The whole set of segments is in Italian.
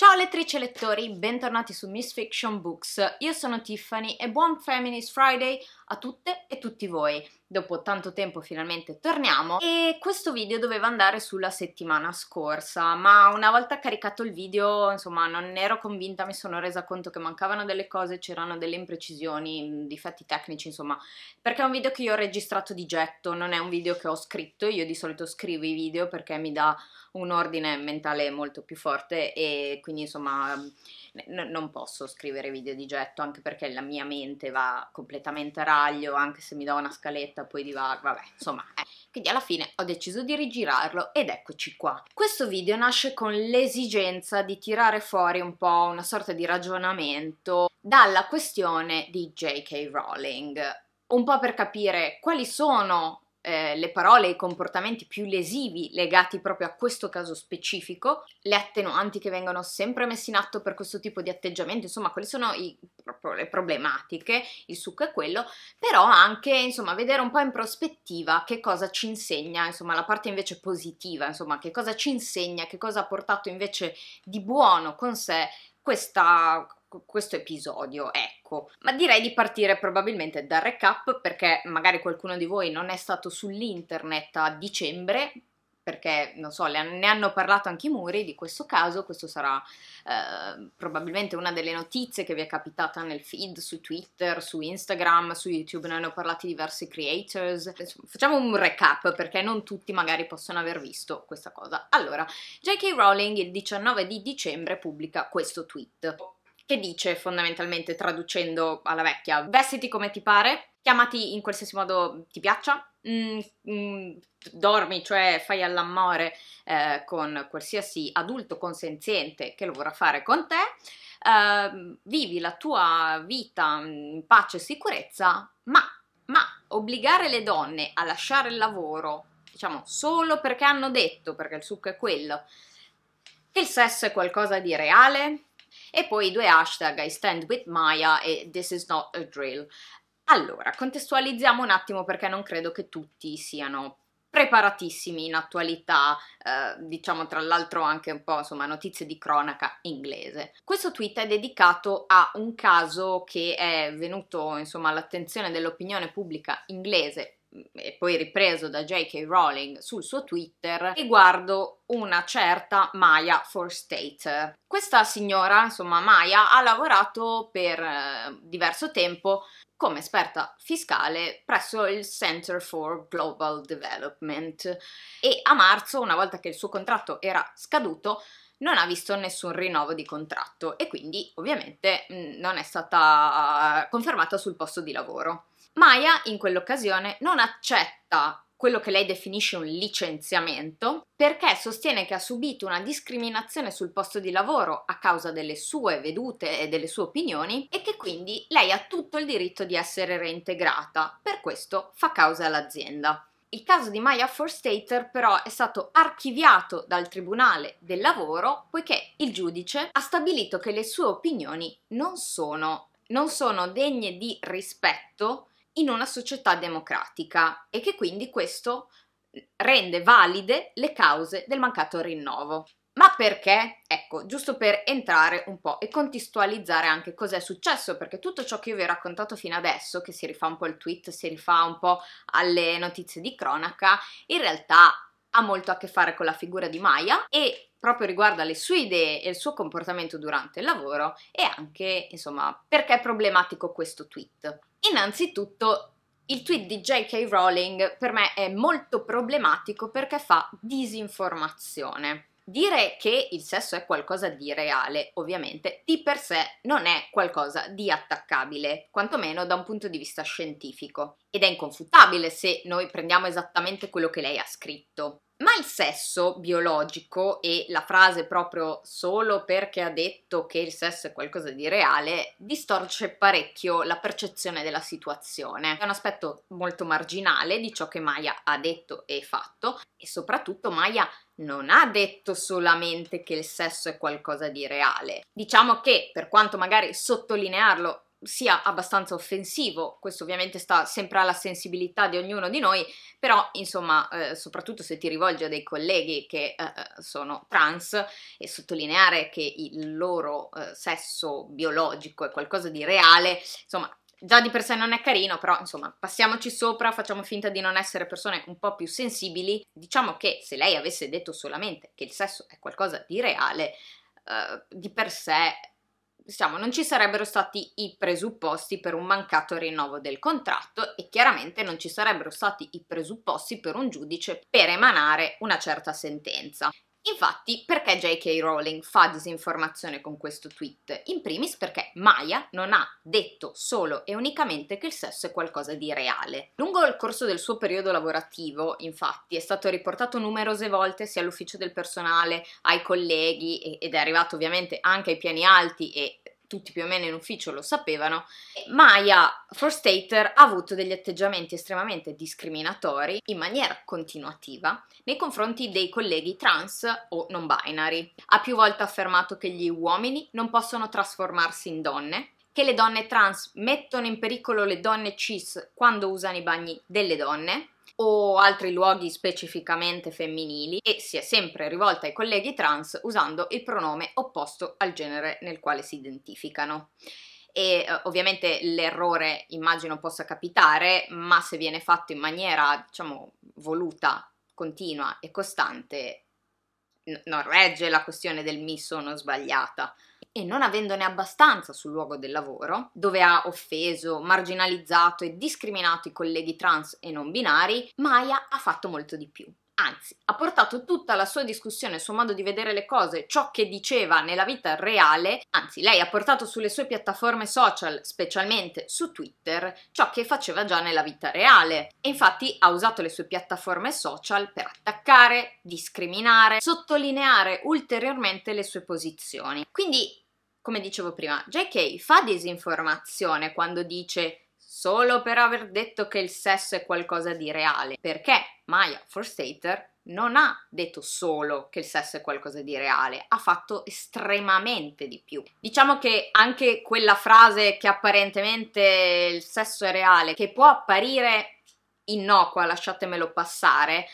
Ciao lettrici e lettori, bentornati su Miss Fiction Books. Io sono Tiffany e buon Feminist Friday a tutte e tutti voi. Dopo tanto tempo finalmente torniamo e questo video doveva andare sulla settimana scorsa, ma una volta caricato il video, insomma, non ero convinta, mi sono resa conto che mancavano delle cose, c'erano delle imprecisioni, mm, difetti tecnici, insomma, perché è un video che io ho registrato di getto, non è un video che ho scritto, io di solito scrivo i video perché mi dà un ordine mentale molto più forte e quindi insomma N- non posso scrivere video di getto anche perché la mia mente va completamente a raglio, anche se mi do una scaletta poi divago, vabbè, insomma. Eh. Quindi alla fine ho deciso di rigirarlo ed eccoci qua. Questo video nasce con l'esigenza di tirare fuori un po' una sorta di ragionamento dalla questione di J.K. Rowling, un po' per capire quali sono eh, le parole e i comportamenti più lesivi legati proprio a questo caso specifico, le attenuanti che vengono sempre messe in atto per questo tipo di atteggiamento, insomma, quali sono i, le problematiche, il succo è quello, però anche, insomma, vedere un po' in prospettiva che cosa ci insegna, insomma, la parte invece positiva, insomma, che cosa ci insegna, che cosa ha portato invece di buono con sé questa, questo episodio, ecco ricco. Ma direi di partire probabilmente dal recap perché magari qualcuno di voi non è stato sull'internet a dicembre perché non so, ne hanno parlato anche i muri di questo caso, questo sarà eh, probabilmente una delle notizie che vi è capitata nel feed, su Twitter, su Instagram, su YouTube, ne hanno parlato diversi creators. Insomma, facciamo un recap perché non tutti magari possono aver visto questa cosa. Allora, J.K. Rowling il 19 di dicembre pubblica questo tweet che dice fondamentalmente, traducendo alla vecchia, vestiti come ti pare, chiamati in qualsiasi modo ti piaccia, mm, mm, dormi, cioè fai all'amore eh, con qualsiasi adulto consenziente che lo vorrà fare con te, eh, vivi la tua vita in pace e sicurezza, ma, ma obbligare le donne a lasciare il lavoro, diciamo, solo perché hanno detto, perché il succo è quello, che il sesso è qualcosa di reale, e poi i due hashtag I stand with Maya e This is not a drill. Allora, contestualizziamo un attimo perché non credo che tutti siano preparatissimi in attualità, eh, diciamo tra l'altro anche un po' insomma notizie di cronaca inglese. Questo tweet è dedicato a un caso che è venuto insomma all'attenzione dell'opinione pubblica inglese e poi ripreso da J.K. Rowling sul suo Twitter, riguardo una certa Maya Forstate. Questa signora, insomma Maya, ha lavorato per eh, diverso tempo come esperta fiscale presso il Center for Global Development e a marzo, una volta che il suo contratto era scaduto, non ha visto nessun rinnovo di contratto e quindi ovviamente mm, non è stata eh, confermata sul posto di lavoro. Maya in quell'occasione non accetta quello che lei definisce un licenziamento, perché sostiene che ha subito una discriminazione sul posto di lavoro a causa delle sue vedute e delle sue opinioni e che quindi lei ha tutto il diritto di essere reintegrata, per questo fa causa all'azienda. Il caso di Maya Forstater però è stato archiviato dal Tribunale del Lavoro poiché il giudice ha stabilito che le sue opinioni non sono, non sono degne di rispetto in una società democratica e che quindi questo rende valide le cause del mancato rinnovo. Ma perché? Ecco, giusto per entrare un po' e contestualizzare anche cos'è successo, perché tutto ciò che io vi ho raccontato fino adesso, che si rifà un po' al tweet, si rifà un po' alle notizie di cronaca, in realtà ha molto a che fare con la figura di Maya e proprio riguarda le sue idee e il suo comportamento durante il lavoro e anche, insomma, perché è problematico questo tweet. Innanzitutto, il tweet di J.K. Rowling per me è molto problematico perché fa disinformazione. Dire che il sesso è qualcosa di reale, ovviamente, di per sé non è qualcosa di attaccabile, quantomeno da un punto di vista scientifico. Ed è inconfutabile se noi prendiamo esattamente quello che lei ha scritto. Ma il sesso biologico e la frase proprio solo perché ha detto che il sesso è qualcosa di reale distorce parecchio la percezione della situazione. È un aspetto molto marginale di ciò che Maya ha detto e fatto e soprattutto Maya non ha detto solamente che il sesso è qualcosa di reale. Diciamo che per quanto magari sottolinearlo sia abbastanza offensivo, questo ovviamente sta sempre alla sensibilità di ognuno di noi, però insomma, eh, soprattutto se ti rivolgi a dei colleghi che eh, eh, sono trans e sottolineare che il loro eh, sesso biologico è qualcosa di reale, insomma, già di per sé non è carino, però insomma, passiamoci sopra, facciamo finta di non essere persone un po' più sensibili. Diciamo che se lei avesse detto solamente che il sesso è qualcosa di reale, eh, di per sé diciamo, non ci sarebbero stati i presupposti per un mancato rinnovo del contratto e chiaramente non ci sarebbero stati i presupposti per un giudice per emanare una certa sentenza. Infatti, perché J.K. Rowling fa disinformazione con questo tweet? In primis perché Maya non ha detto solo e unicamente che il sesso è qualcosa di reale. Lungo il corso del suo periodo lavorativo, infatti, è stato riportato numerose volte sia all'ufficio del personale, ai colleghi ed è arrivato ovviamente anche ai piani alti e tutti più o meno in ufficio lo sapevano, eh. Maya Forstater ha avuto degli atteggiamenti estremamente discriminatori in maniera continuativa nei confronti dei colleghi trans o non binary. Ha più volte affermato che gli uomini non possono trasformarsi in donne, che le donne trans mettono in pericolo le donne cis quando usano i bagni delle donne o altri luoghi specificamente femminili e si è sempre rivolta ai colleghi trans usando il pronome opposto al genere nel quale si identificano. E eh, ovviamente l'errore immagino possa capitare, ma se viene fatto in maniera, diciamo, voluta, continua e costante, n- non regge la questione del mi sono sbagliata e non avendone abbastanza sul luogo del lavoro, dove ha offeso, marginalizzato e discriminato i colleghi trans e non binari, Maya ha fatto molto di più. Anzi, ha portato tutta la sua discussione, il suo modo di vedere le cose, ciò che diceva nella vita reale, anzi lei ha portato sulle sue piattaforme social, specialmente su Twitter, ciò che faceva già nella vita reale. E infatti ha usato le sue piattaforme social per attaccare, discriminare, sottolineare ulteriormente le sue posizioni. Quindi come dicevo prima, JK fa disinformazione quando dice solo per aver detto che il sesso è qualcosa di reale, perché Maya Forstater non ha detto solo che il sesso è qualcosa di reale, ha fatto estremamente di più. Diciamo che anche quella frase che apparentemente il sesso è reale, che può apparire innocua, lasciatemelo passare,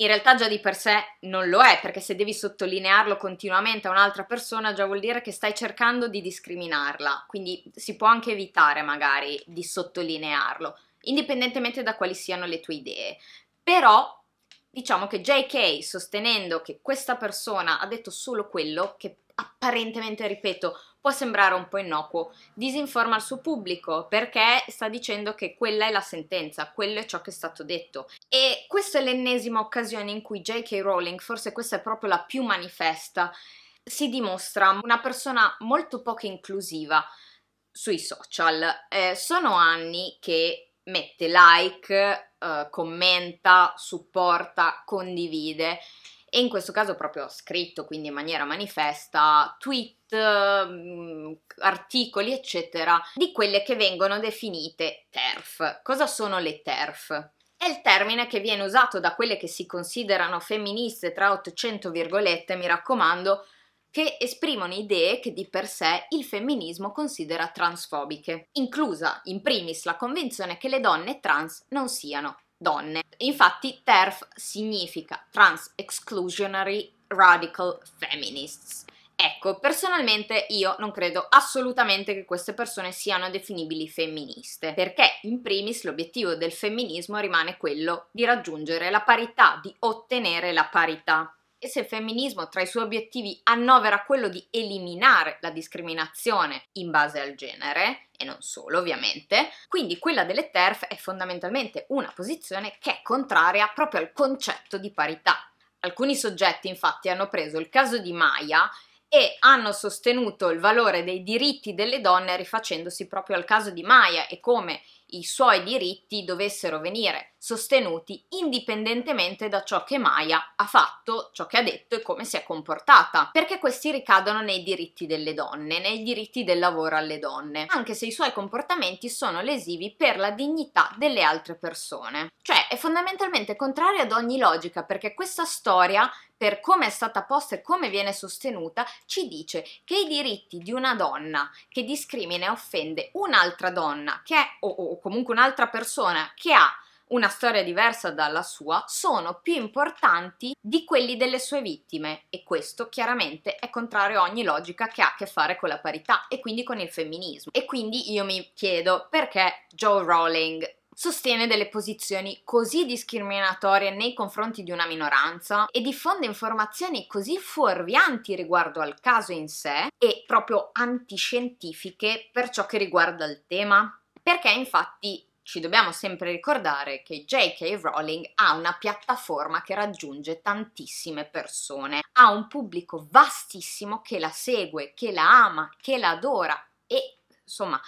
in realtà già di per sé non lo è, perché se devi sottolinearlo continuamente a un'altra persona già vuol dire che stai cercando di discriminarla, quindi si può anche evitare magari di sottolinearlo, indipendentemente da quali siano le tue idee. Però diciamo che JK sostenendo che questa persona ha detto solo quello che apparentemente, ripeto, può sembrare un po' innocuo, disinforma il suo pubblico perché sta dicendo che quella è la sentenza, quello è ciò che è stato detto. E questa è l'ennesima occasione in cui J.K. Rowling, forse questa è proprio la più manifesta, si dimostra una persona molto poco inclusiva sui social. Eh, sono anni che mette like, eh, commenta, supporta, condivide e in questo caso proprio scritto, quindi in maniera manifesta, tweet, mm, articoli, eccetera, di quelle che vengono definite TERF. Cosa sono le TERF? È il termine che viene usato da quelle che si considerano femministe tra 800 virgolette, mi raccomando, che esprimono idee che di per sé il femminismo considera transfobiche, inclusa in primis la convinzione che le donne trans non siano donne. Infatti TERF significa Trans Exclusionary Radical Feminists. Ecco, personalmente io non credo assolutamente che queste persone siano definibili femministe, perché in primis l'obiettivo del femminismo rimane quello di raggiungere la parità, di ottenere la parità. E se il femminismo tra i suoi obiettivi annovera quello di eliminare la discriminazione in base al genere, e non solo ovviamente, quindi quella delle TERF è fondamentalmente una posizione che è contraria proprio al concetto di parità. Alcuni soggetti infatti hanno preso il caso di Maya e hanno sostenuto il valore dei diritti delle donne rifacendosi proprio al caso di Maya e come i suoi diritti dovessero venire sostenuti indipendentemente da ciò che Maya ha fatto, ciò che ha detto e come si è comportata, perché questi ricadono nei diritti delle donne, nei diritti del lavoro alle donne, anche se i suoi comportamenti sono lesivi per la dignità delle altre persone. Cioè è fondamentalmente contrario ad ogni logica perché questa storia per come è stata posta e come viene sostenuta, ci dice che i diritti di una donna che discrimina e offende un'altra donna che è, o, o comunque un'altra persona che ha una storia diversa dalla sua sono più importanti di quelli delle sue vittime e questo chiaramente è contrario a ogni logica che ha a che fare con la parità e quindi con il femminismo. E quindi io mi chiedo perché Joe Rowling sostiene delle posizioni così discriminatorie nei confronti di una minoranza e diffonde informazioni così fuorvianti riguardo al caso in sé e proprio antiscientifiche per ciò che riguarda il tema. Perché infatti ci dobbiamo sempre ricordare che J.K. Rowling ha una piattaforma che raggiunge tantissime persone, ha un pubblico vastissimo che la segue, che la ama, che la adora e insomma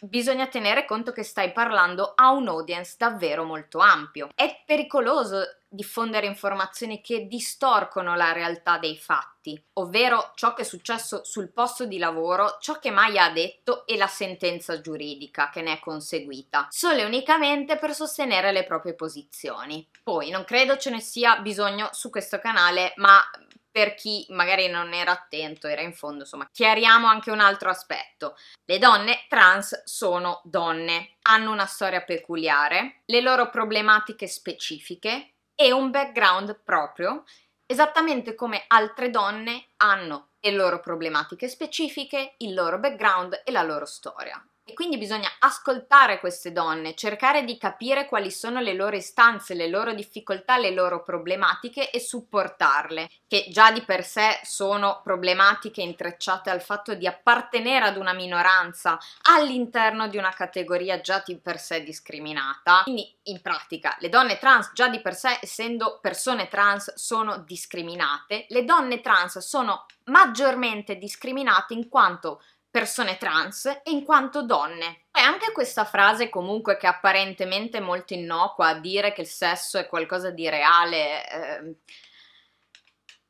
bisogna tenere conto che stai parlando a un audience davvero molto ampio. È pericoloso diffondere informazioni che distorcono la realtà dei fatti, ovvero ciò che è successo sul posto di lavoro, ciò che Maya ha detto e la sentenza giuridica che ne è conseguita, solo e unicamente per sostenere le proprie posizioni. Poi non credo ce ne sia bisogno su questo canale, ma per chi magari non era attento, era in fondo, insomma, chiariamo anche un altro aspetto. Le donne trans sono donne, hanno una storia peculiare, le loro problematiche specifiche, e un background proprio, esattamente come altre donne hanno le loro problematiche specifiche, il loro background e la loro storia. E quindi bisogna ascoltare queste donne, cercare di capire quali sono le loro istanze, le loro difficoltà, le loro problematiche e supportarle, che già di per sé sono problematiche intrecciate al fatto di appartenere ad una minoranza all'interno di una categoria già di per sé discriminata. Quindi in pratica le donne trans già di per sé essendo persone trans sono discriminate, le donne trans sono maggiormente discriminate in quanto persone trans e in quanto donne. E anche questa frase comunque che apparentemente molto innocua, dire che il sesso è qualcosa di reale, eh,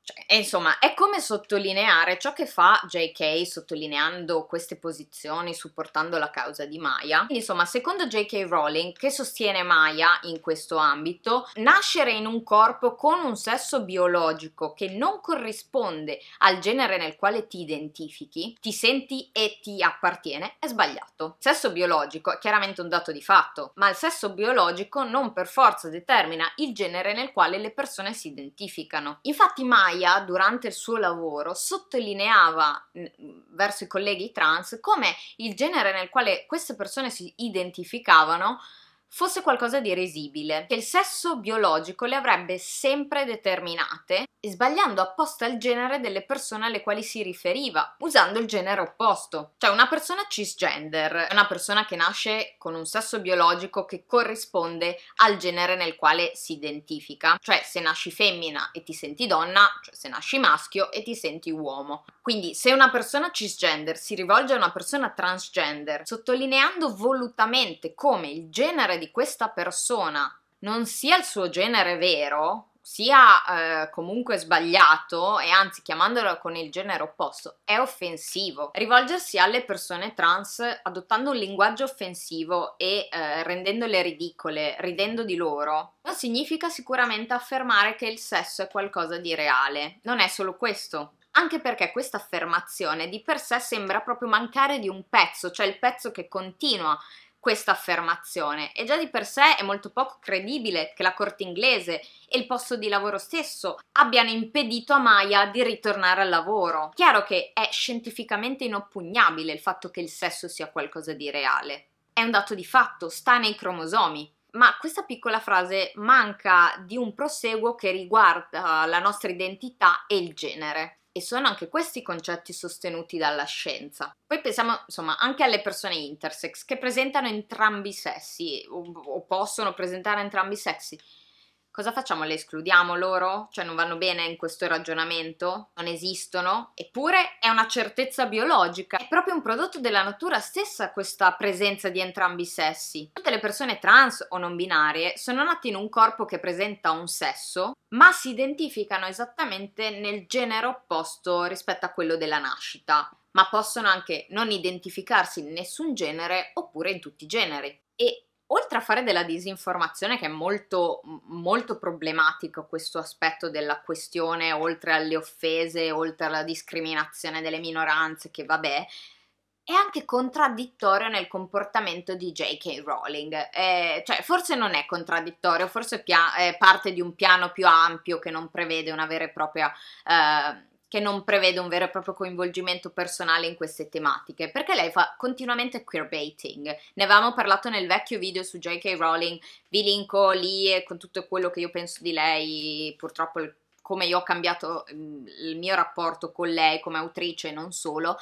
cioè, insomma, è come sottolineare ciò che fa JK sottolineando queste posizioni, supportando la causa di Maya. Quindi, insomma, secondo JK Rowling, che sostiene Maya in questo ambito, nascere in un corpo con un sesso biologico che non corrisponde al genere nel quale ti identifichi, ti senti e ti appartiene, è sbagliato. sesso biologico è chiaramente un dato di fatto, ma il sesso biologico non per forza determina il genere nel quale le persone si identificano. Infatti Maya Maia, durante il suo lavoro, sottolineava mm, verso i colleghi trans come il genere nel quale queste persone si identificavano fosse qualcosa di risibile, che il sesso biologico le avrebbe sempre determinate, sbagliando apposta il genere delle persone alle quali si riferiva, usando il genere opposto. Cioè una persona cisgender è una persona che nasce con un sesso biologico che corrisponde al genere nel quale si identifica, cioè se nasci femmina e ti senti donna, cioè se nasci maschio e ti senti uomo. Quindi se una persona cisgender si rivolge a una persona transgender, sottolineando volutamente come il genere genere di questa persona non sia il suo genere vero, sia eh, comunque sbagliato e anzi chiamandolo con il genere opposto è offensivo. Rivolgersi alle persone trans adottando un linguaggio offensivo e eh, rendendole ridicole, ridendo di loro, non significa sicuramente affermare che il sesso è qualcosa di reale. Non è solo questo anche perché questa affermazione di per sé sembra proprio mancare di un pezzo, cioè il pezzo che continua questa affermazione e già di per sé è molto poco credibile che la corte inglese e il posto di lavoro stesso abbiano impedito a Maya di ritornare al lavoro. Chiaro che è scientificamente inoppugnabile il fatto che il sesso sia qualcosa di reale. È un dato di fatto, sta nei cromosomi, ma questa piccola frase manca di un proseguo che riguarda la nostra identità e il genere e sono anche questi concetti sostenuti dalla scienza. Poi pensiamo insomma anche alle persone intersex che presentano entrambi i sessi o, o possono presentare entrambi i sessi cosa facciamo? Le escludiamo loro? Cioè non vanno bene in questo ragionamento? Non esistono? Eppure è una certezza biologica, è proprio un prodotto della natura stessa questa presenza di entrambi i sessi. Tutte le persone trans o non binarie sono nate in un corpo che presenta un sesso, ma si identificano esattamente nel genere opposto rispetto a quello della nascita ma possono anche non identificarsi in nessun genere oppure in tutti i generi. E oltre a fare della disinformazione, che è molto, molto problematico questo aspetto della questione, oltre alle offese, oltre alla discriminazione delle minoranze, che vabbè, è anche contraddittorio nel comportamento di J.K. Rowling. Eh, cioè, forse non è contraddittorio, forse è parte di un piano più ampio che non prevede una vera e propria eh, che non prevede un vero e proprio coinvolgimento personale in queste tematiche, perché lei fa continuamente queerbaiting. Ne avevamo parlato nel vecchio video su J.K. Rowling, vi linko lì e eh, con tutto quello che io penso di lei, purtroppo il come io ho cambiato mm, il mio rapporto con lei come autrice e non solo.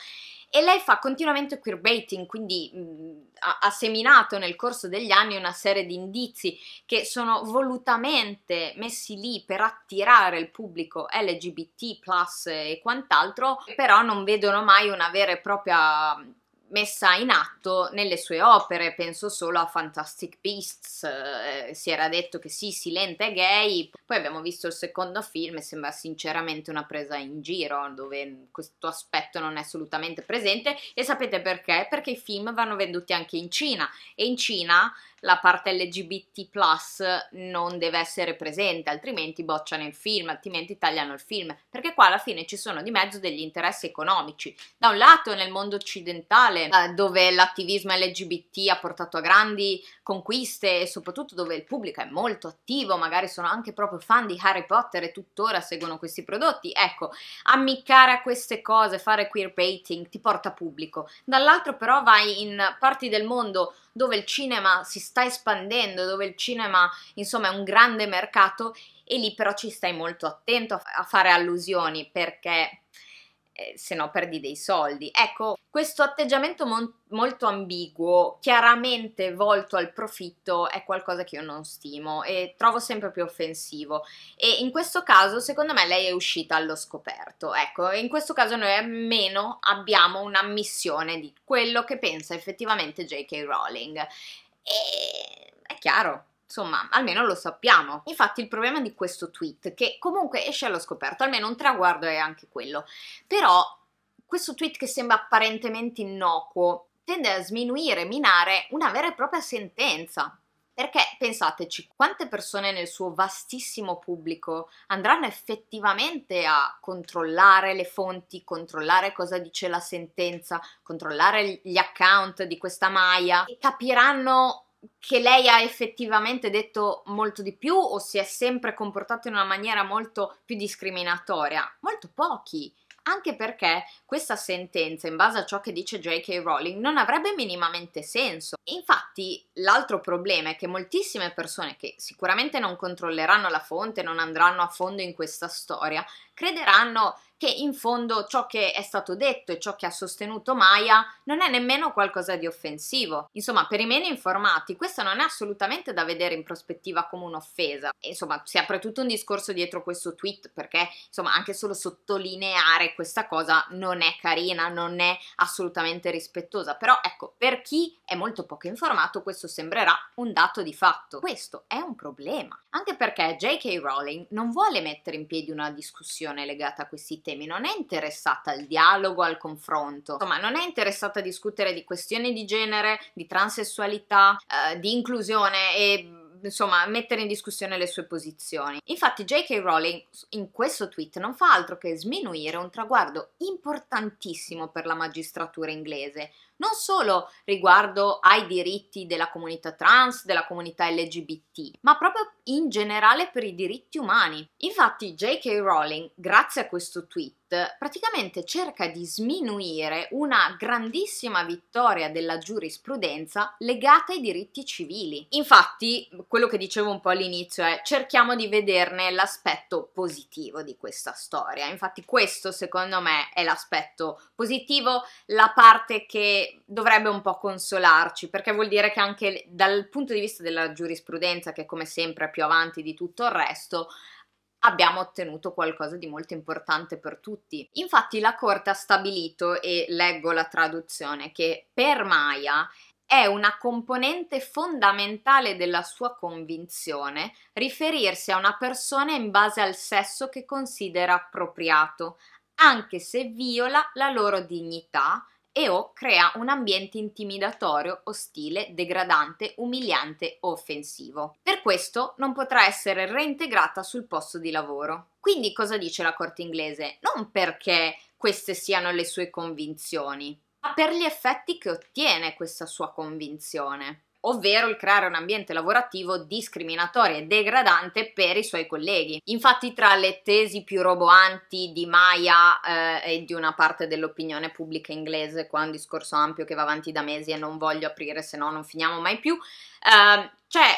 E lei fa continuamente queerbaiting, quindi mh, mm, ha, ha seminato nel corso degli anni una serie di indizi che sono volutamente messi lì per attirare il pubblico LGBT e quant'altro, però non vedono mai una vera e propria mm, messa in atto nelle sue opere, penso solo a Fantastic Beasts, eh, si era detto che sì, Silente è gay, poi abbiamo visto il secondo film e sembra sinceramente una presa in giro, dove questo aspetto non è assolutamente presente e sapete perché? Perché i film vanno venduti anche in Cina e in Cina la parte LGBT non deve essere presente, altrimenti bocciano il film, altrimenti tagliano il film, perché qua alla fine ci sono di mezzo degli interessi economici. Da un lato nel mondo occidentale, eh, dove l'attivismo LGBT ha portato a grandi conquiste e soprattutto dove il pubblico è molto attivo, magari sono anche proprio fan di Harry Potter e tuttora seguono questi prodotti, ecco, ammiccare a queste cose, fare queerbaiting ti porta pubblico. Dall'altro però vai in parti del mondo dove il cinema si sta espandendo, dove il cinema insomma è un grande mercato e lì però ci stai molto attento a fare allusioni perché eh, se no perdi dei soldi. Ecco, questo atteggiamento mon- molto ambiguo, chiaramente volto al profitto, è qualcosa che io non stimo e trovo sempre più offensivo. E in questo caso, secondo me, lei è uscita allo scoperto. Ecco, in questo caso noi almeno abbiamo un'ammissione di quello che pensa effettivamente J.K. Rowling. E è chiaro, Insomma, almeno lo sappiamo. Infatti il problema di questo tweet, che comunque esce allo scoperto, almeno un traguardo è anche quello, però questo tweet che sembra apparentemente innocuo tende a sminuire, minare una vera e propria sentenza. Perché pensateci, quante persone nel suo vastissimo pubblico andranno effettivamente a controllare le fonti, controllare cosa dice la sentenza, controllare gli account di questa Maya e capiranno che lei ha effettivamente detto molto di più o si è sempre comportata in una maniera molto più discriminatoria? Molto pochi. Anche perché questa sentenza, in base a ciò che dice J.K. Rowling, non avrebbe minimamente senso. Infatti, l'altro problema è che moltissime persone che sicuramente non controlleranno la fonte, non andranno a fondo in questa storia, crederanno che in fondo ciò che è stato detto e ciò che ha sostenuto Maya non è nemmeno qualcosa di offensivo. Insomma, per i meno informati, questo non è assolutamente da vedere in prospettiva come un'offesa. Insomma, si apre tutto un discorso dietro questo tweet perché, insomma, anche solo sottolineare questa cosa non è carina, non è assolutamente rispettosa. Però ecco, per chi è molto poco informato, questo sembrerà un dato di fatto. Questo è un problema, anche perché J.K. Rowling non vuole mettere in piedi una discussione legata a questi temi insieme non è interessata al dialogo, al confronto, insomma non è interessata a discutere di questioni di genere, di transessualità, eh, di inclusione e insomma, mettere in discussione le sue posizioni. Infatti J.K. Rowling in questo tweet non fa altro che sminuire un traguardo importantissimo per la magistratura inglese, non solo riguardo ai diritti della comunità trans, della comunità LGBT, ma proprio in generale per i diritti umani. Infatti J.K. Rowling, grazie a questo tweet, praticamente cerca di sminuire una grandissima vittoria della giurisprudenza legata ai diritti civili. Infatti, quello che dicevo un po' all'inizio è cerchiamo di vederne l'aspetto positivo di questa storia. Infatti questo secondo me è l'aspetto positivo, la parte che dovrebbe un po' consolarci, perché vuol dire che anche dal punto di vista della giurisprudenza, che come sempre più avanti di tutto il resto, abbiamo ottenuto qualcosa di molto importante per tutti. Infatti la Corte ha stabilito, e leggo la traduzione, che per Maya è una componente fondamentale della sua convinzione riferirsi a una persona in base al sesso che considera appropriato, anche se viola la loro dignità, e o crea un ambiente intimidatorio, ostile, degradante, umiliante o offensivo. Per questo non potrà essere reintegrata sul posto di lavoro. Quindi cosa dice la Corte inglese? Non perché queste siano le sue convinzioni, ma per gli effetti che ottiene questa sua convinzione ovvero il creare un ambiente lavorativo discriminatorio e degradante per i suoi colleghi. Infatti tra le tesi più roboanti di Maya eh, e di una parte dell'opinione pubblica inglese, qua un discorso ampio che va avanti da mesi e non voglio aprire se no non finiamo mai più, eh, c'è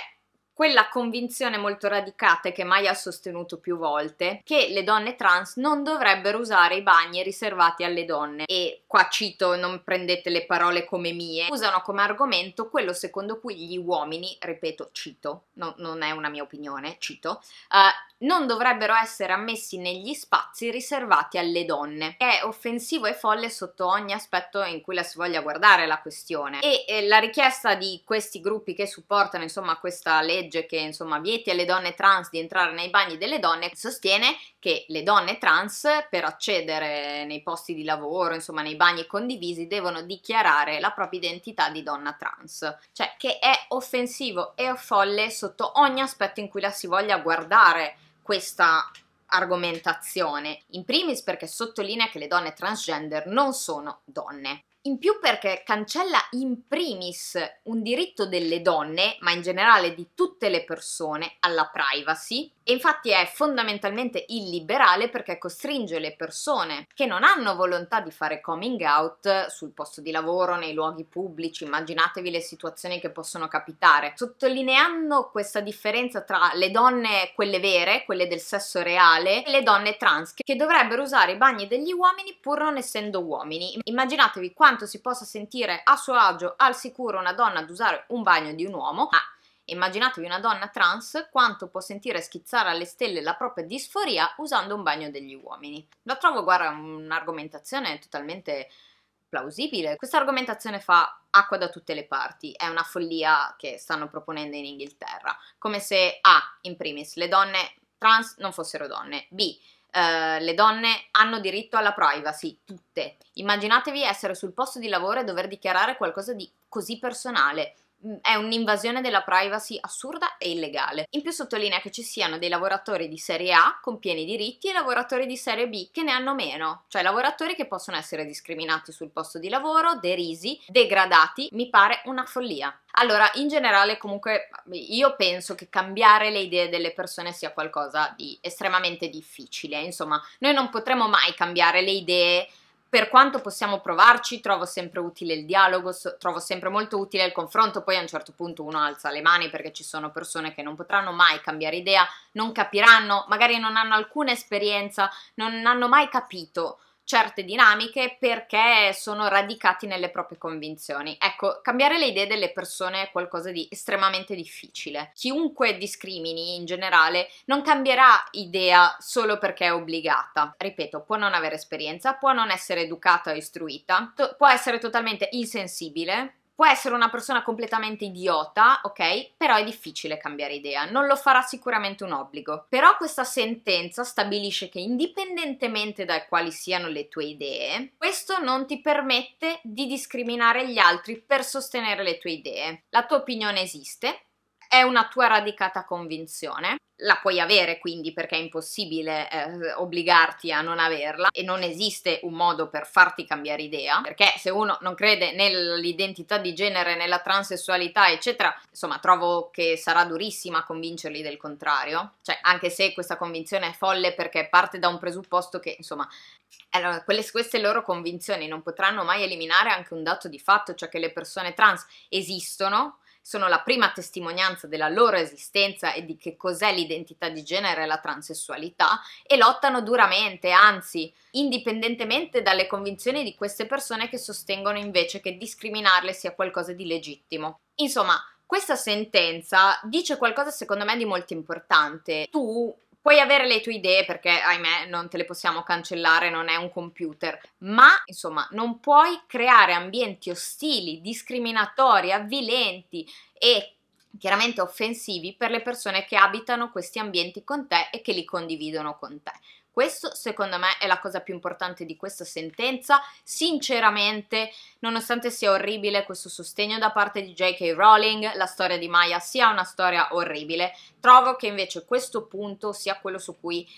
quella convinzione molto radicata che mai ha sostenuto più volte che le donne trans non dovrebbero usare i bagni riservati alle donne e qua cito non prendete le parole come mie usano come argomento quello secondo cui gli uomini ripeto cito no, non è una mia opinione cito uh, non dovrebbero essere ammessi negli spazi riservati alle donne è offensivo e folle sotto ogni aspetto in cui la si voglia guardare la questione e eh, la richiesta di questi gruppi che supportano insomma questa legge legge che insomma vieti alle donne trans di entrare nei bagni delle donne sostiene che le donne trans per accedere nei posti di lavoro, insomma nei bagni condivisi, devono dichiarare la propria identità di donna trans, cioè che è offensivo e folle sotto ogni aspetto in cui la si voglia guardare questa argomentazione. In primis perché sottolinea che le donne transgender non sono donne in più perché cancella in primis un diritto delle donne, ma in generale di tutte le persone, alla privacy e infatti è fondamentalmente illiberale perché costringe le persone che non hanno volontà di fare coming out sul posto di lavoro, nei luoghi pubblici, immaginatevi le situazioni che possono capitare, sottolineando questa differenza tra le donne quelle vere, quelle del sesso reale, e le donne trans che dovrebbero usare i bagni degli uomini pur non essendo uomini. Immaginatevi quanto quanto si possa sentire a suo agio al sicuro una donna ad usare un bagno di un uomo, ma immaginatevi una donna trans quanto può sentire schizzare alle stelle la propria disforia usando un bagno degli uomini. La trovo, guarda, un'argomentazione totalmente plausibile. Questa argomentazione fa acqua da tutte le parti, è una follia che stanno proponendo in Inghilterra, come se A, in primis, le donne trans non fossero donne, B, eh, le donne hanno diritto alla privacy, tutte. Immaginatevi essere sul posto di lavoro e dover dichiarare qualcosa di così personale è un'invasione della privacy assurda e illegale. In più sottolinea che ci siano dei lavoratori di serie A con pieni diritti e lavoratori di serie B che ne hanno meno, cioè lavoratori che possono essere discriminati sul posto di lavoro, derisi, degradati, mi pare una follia. Allora, in generale comunque io penso che cambiare le idee delle persone sia qualcosa di estremamente difficile, insomma, noi non potremo mai cambiare le idee per quanto possiamo provarci, trovo sempre utile il dialogo, so, trovo sempre molto utile il confronto, poi a un certo punto uno alza le mani perché ci sono persone che non potranno mai cambiare idea, non capiranno, magari non hanno alcuna esperienza, non hanno mai capito certe dinamiche perché sono radicati nelle proprie convinzioni. Ecco, cambiare le idee delle persone è qualcosa di estremamente difficile. Chiunque discrimini in generale non cambierà idea solo perché è obbligata. Ripeto, può non avere esperienza, può non essere educata o istruita, può essere totalmente insensibile Può essere una persona completamente idiota, ok? Però è difficile cambiare idea, non lo farà sicuramente un obbligo. Però questa sentenza stabilisce che indipendentemente da quali siano le tue idee, questo non ti permette di discriminare gli altri per sostenere le tue idee. La tua opinione esiste, è una tua radicata convinzione la puoi avere quindi perché è impossibile eh, obbligarti a non averla e non esiste un modo per farti cambiare idea perché se uno non crede nell'identità di genere, nella transessualità eccetera insomma trovo che sarà durissima convincerli del contrario cioè anche se questa convinzione è folle perché parte da un presupposto che insomma allora, quelle, queste loro convinzioni non potranno mai eliminare anche un dato di fatto cioè che le persone trans esistono sono la prima testimonianza della loro esistenza e di che cos'è l'identità di genere e la transessualità e lottano duramente, anzi, indipendentemente dalle convinzioni di queste persone che sostengono invece che discriminarle sia qualcosa di legittimo. Insomma, questa sentenza dice qualcosa secondo me di molto importante. Tu Puoi avere le tue idee perché, ahimè, non te le possiamo cancellare, non è un computer, ma insomma, non puoi creare ambienti ostili, discriminatori, avvilenti e chiaramente offensivi per le persone che abitano questi ambienti con te e che li condividono con te. Questo secondo me è la cosa più importante di questa sentenza. Sinceramente, nonostante sia orribile questo sostegno da parte di J.K. Rowling, la storia di Maya sia una storia orribile, trovo che invece questo punto sia quello su cui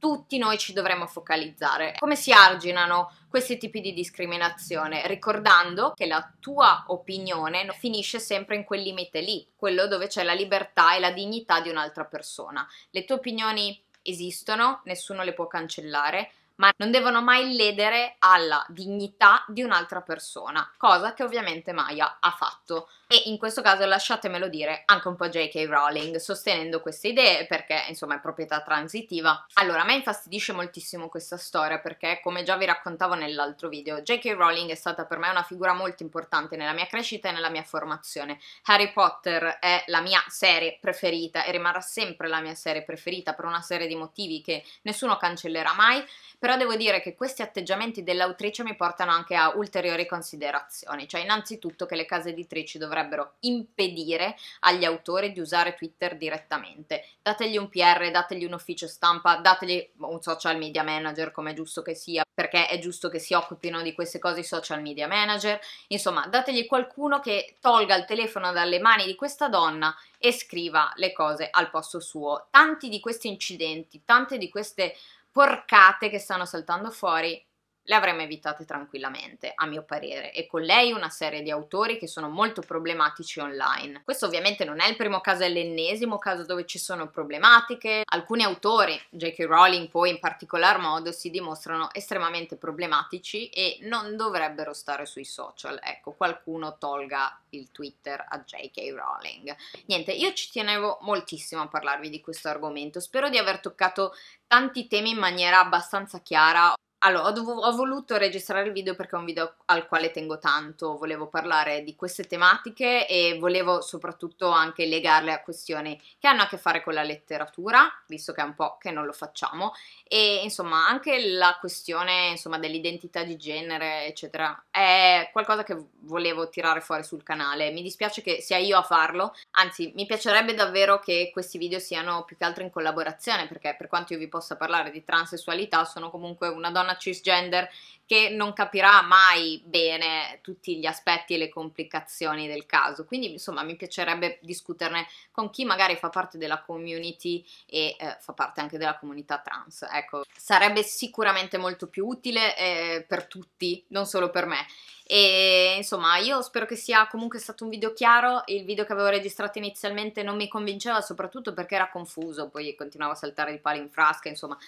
tutti noi ci dovremmo focalizzare. Come si arginano questi tipi di discriminazione? Ricordando che la tua opinione finisce sempre in quel limite lì, quello dove c'è la libertà e la dignità di un'altra persona. Le tue opinioni esistono, nessuno le può cancellare, ma non devono mai ledere alla dignità di un'altra persona, cosa che ovviamente Maya ha fatto. E in questo caso lasciatemelo dire anche un po' J.K. Rowling sostenendo queste idee perché insomma è proprietà transitiva. Allora a me infastidisce moltissimo questa storia perché come già vi raccontavo nell'altro video J.K. Rowling è stata per me una figura molto importante nella mia crescita e nella mia formazione. Harry Potter è la mia serie preferita e rimarrà sempre la mia serie preferita per una serie di motivi che nessuno cancellerà mai però devo dire che questi atteggiamenti dell'autrice mi portano anche a ulteriori considerazioni, cioè innanzitutto che le case editrici dovrebbero impedire agli autori di usare Twitter direttamente, dategli un PR, dategli un ufficio stampa, dategli un social media manager come è giusto che sia, perché è giusto che si occupino di queste cose i social media manager, insomma dategli qualcuno che tolga il telefono dalle mani di questa donna e scriva le cose al posto suo. Tanti di questi incidenti, tante di queste porcate che stanno saltando fuori le avremmo evitate tranquillamente, a mio parere, e con lei una serie di autori che sono molto problematici online. Questo ovviamente non è il primo caso, è l'ennesimo caso dove ci sono problematiche. Alcuni autori, J.K. Rowling poi in particolar modo, si dimostrano estremamente problematici e non dovrebbero stare sui social. Ecco, qualcuno tolga il Twitter a J.K. Rowling. Niente, io ci tenevo moltissimo a parlarvi di questo argomento. Spero di aver toccato tanti temi in maniera abbastanza chiara. Allora, ho, dov- ho, voluto registrare il video perché è un video al quale tengo tanto, volevo parlare di queste tematiche e volevo soprattutto anche legarle a questioni che hanno a che fare con la letteratura, visto che è un po' che non lo facciamo, e insomma anche la questione insomma, dell'identità di genere, eccetera, è qualcosa che volevo tirare fuori sul canale. Mi dispiace che sia io a farlo, anzi mi piacerebbe davvero che questi video siano più che altro in collaborazione, perché per quanto io vi possa parlare di transessualità, sono comunque una donna persona cisgender che non capirà mai bene tutti gli aspetti e le complicazioni del caso. Quindi, insomma, mi piacerebbe discuterne con chi magari fa parte della community e eh, fa parte anche della comunità trans. Ecco, sarebbe sicuramente molto più utile eh, per tutti, non solo per me. E insomma, io spero che sia comunque stato un video chiaro. Il video che avevo registrato inizialmente non mi convinceva, soprattutto perché era confuso, poi continuavo a saltare di palo in frasca, insomma.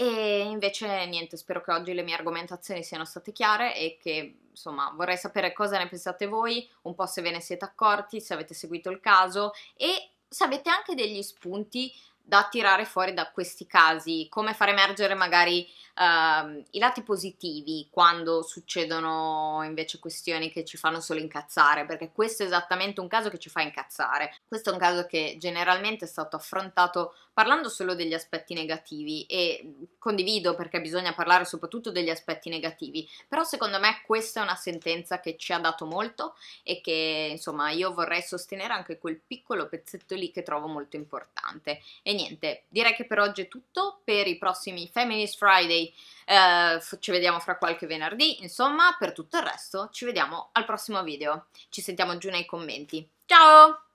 E invece niente, spero che oggi le mie argomentazioni siano state chiare e che insomma vorrei sapere cosa ne pensate voi, un po' se ve ne siete accorti, se avete seguito il caso e se avete anche degli spunti da tirare fuori da questi casi, come far emergere magari uh, i lati positivi quando succedono invece questioni che ci fanno solo incazzare, perché questo è esattamente un caso che ci fa incazzare. Questo è un caso che generalmente è stato affrontato parlando solo degli aspetti negativi e condivido perché bisogna parlare soprattutto degli aspetti negativi, però secondo me questa è una sentenza che ci ha dato molto e che insomma io vorrei sostenere anche quel piccolo pezzetto lì che trovo molto importante. E niente, direi che per oggi è tutto, per i prossimi Feminist Friday eh, ci vediamo fra qualche venerdì, insomma per tutto il resto ci vediamo al prossimo video, ci sentiamo giù nei commenti. Ciao!